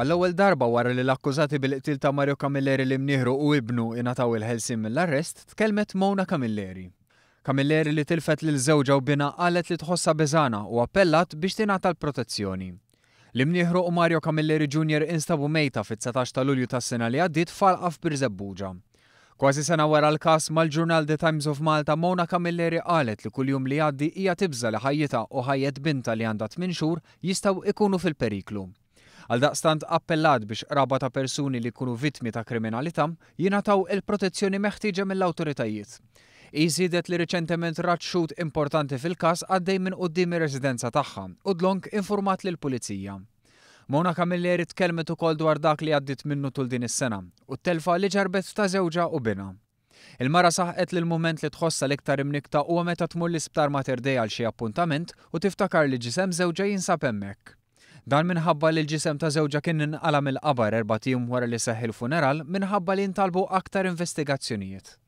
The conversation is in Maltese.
Għall-ewwel darba wara li l-akkużati bil-qtil ta' Mario Camilleri li mnieħru u ibnu ingħataw il-ħelsim mill-arrest, tkellmet Mona Camilleri. Camilleri li tilfet lil żewġa u bina qalet li tħossha beżana u appellat biex tingħata l-protezzjoni. Li mnieħru u Mario Camilleri Jr. instabu mejta fit-19 ta' Lulju tas-sena li għaddiet falqaf birżebbuġa. Kważi sena wara l-kas mal-ġurnal The Times of Malta Mona Camilleri qalet li kuljum li għaddi hija tibża li ħajjita u ħajjet binta li għandha 8 xhur jistgħu ikunu fil-periklu. Għal daqstant appellat biex raba ta' persuni li kunu vittmi ta' kriminalità jinataw il-protezzjoni meħtieġa mill-awtoritajiet. Iżidet li reċentement raċċut importanti fil-kas għaddej minn qoddim ir-residenza tagħha u dlonk informat lil pulizija. Mona Kamilleri tkellmet ukoll dwar dak li għaddit minnu tul din is-sena u t-telfa li ġarbet ta' żewġa u bina. Il-mara saħqet li l-moment li tħossa l-iktar imnikta u meta tmur l-isptar mater dej għal xi appuntament u tiftakar li ġisem żewġa jinsab hemmhekk. Dan minħabba li l-ġisem ta' żewġa kien inqala mill-qabar erba' wara li seħħ il-funeral minħabba li ntalbu aktar investigazzjonijiet.